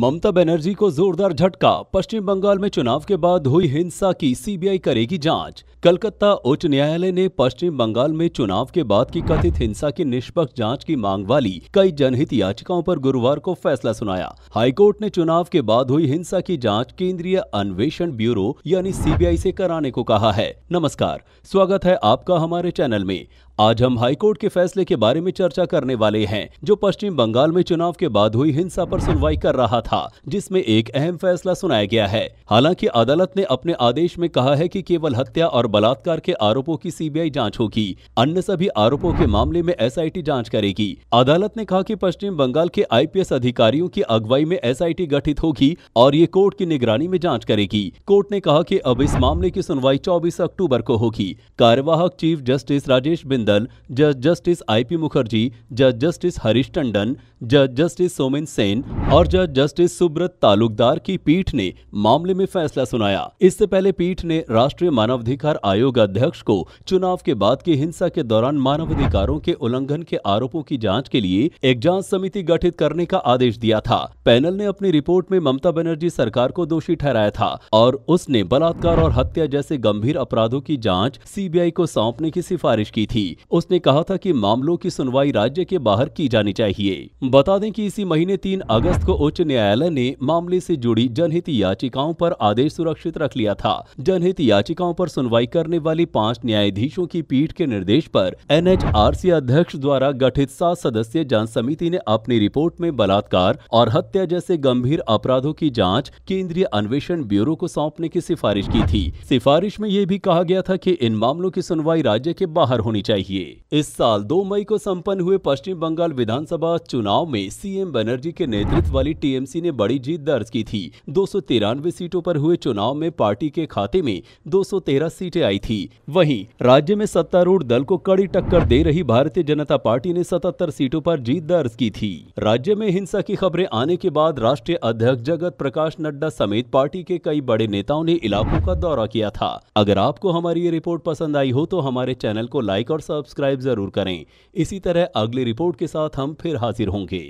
ममता बनर्जी को जोरदार झटका पश्चिम बंगाल में चुनाव के बाद हुई हिंसा की सीबीआई करेगी जांच कलकत्ता उच्च न्यायालय ने पश्चिम बंगाल में चुनाव के बाद की कथित हिंसा की निष्पक्ष जांच की मांग वाली कई जनहित याचिकाओं पर गुरुवार को फैसला सुनाया हाईकोर्ट ने चुनाव के बाद हुई हिंसा की जाँच केंद्रीय अन्वेषण ब्यूरो यानी सी ऐसी कराने को कहा है नमस्कार स्वागत है आपका हमारे चैनल में आज हम हाईकोर्ट के फैसले के बारे में चर्चा करने वाले हैं जो पश्चिम बंगाल में चुनाव के बाद हुई हिंसा पर सुनवाई कर रहा था जिसमें एक अहम फैसला सुनाया गया है हालांकि अदालत ने अपने आदेश में कहा है कि केवल हत्या और बलात्कार के आरोपों की सीबीआई जांच होगी अन्य सभी आरोपों के मामले में एसआईटी जांच करेगी अदालत ने कहा कि पश्चिम बंगाल के आईपीएस अधिकारियों की अगुवाई में एसआईटी गठित होगी और ये कोर्ट की निगरानी में जाँच करेगी कोर्ट ने कहा की अब इस मामले की सुनवाई चौबीस अक्टूबर को होगी कार्यवाहक चीफ जस्टिस राजेश बिंदल टंडन जज जस्टिस आईपी मुखर्जी जज जस्टिस हरीश टंडन जज जस्टिस सोमिन सेन और जज जस्टिस सुब्रत तालुकदार की पीठ ने मामले में फैसला सुनाया इससे पहले पीठ ने राष्ट्रीय मानवाधिकार आयोग अध्यक्ष को चुनाव के बाद की हिंसा के दौरान मानवाधिकारों के उल्लंघन के आरोपों की जाँच के लिए एक जाँच समिति गठित करने का आदेश दिया था पैनल ने अपनी रिपोर्ट में ममता बनर्जी सरकार को दोषी ठहराया था और उसने बलात्कार और हत्या जैसे गंभीर अपराधों की जांच सीबीआई को सौंपने की सिफारिश की थी उसने कहा था कि मामलों की सुनवाई राज्य के बाहर की जानी चाहिए बता दें कि इसी महीने तीन अगस्त को उच्च न्यायालय ने मामले से जुड़ी जनहित याचिकाओं पर आदेश सुरक्षित रख लिया था जनहित याचिकाओं पर सुनवाई करने वाली पांच न्यायाधीशों की पीठ के निर्देश पर एन अध्यक्ष द्वारा गठित सात सदस्यीय जांच समिति ने अपनी रिपोर्ट में बलात्कार और हत्या जैसे गंभीर अपराधों की जाँच केंद्रीय अन्वेषण ब्यूरो को सौंपने की सिफारिश की थी सिफारिश में ये भी कहा गया था की इन मामलों की सुनवाई राज्य के बाहर होनी चाहिए चाहिए इस साल दो मई को सम्पन्न हुए पश्चिम बंगाल विधानसभा चुनाव में सीएम बनर्जी के नेतृत्व वाली टीएमसी ने बड़ी जीत दर्ज की थी दो सीटों पर हुए चुनाव में पार्टी के खाते में दो सीटें आई थी वही राज्य में सत्तारूढ़ दल को कड़ी टक्कर दे रही भारतीय जनता पार्टी ने सतहत्तर सीटों आरोप जीत दर्ज की थी राज्य में हिंसा की खबरें आने के बाद राष्ट्रीय अध्यक्ष जगत प्रकाश नड्डा समेत पार्टी के कई बड़े नेताओं ने इलाकों का दौरा किया था अगर आपको हमारी ये रिपोर्ट पसंद आई हो तो हमारे चैनल को लाइक और सब्सक्राइब जरूर करें इसी तरह अगली रिपोर्ट के साथ हम फिर हाजिर होंगे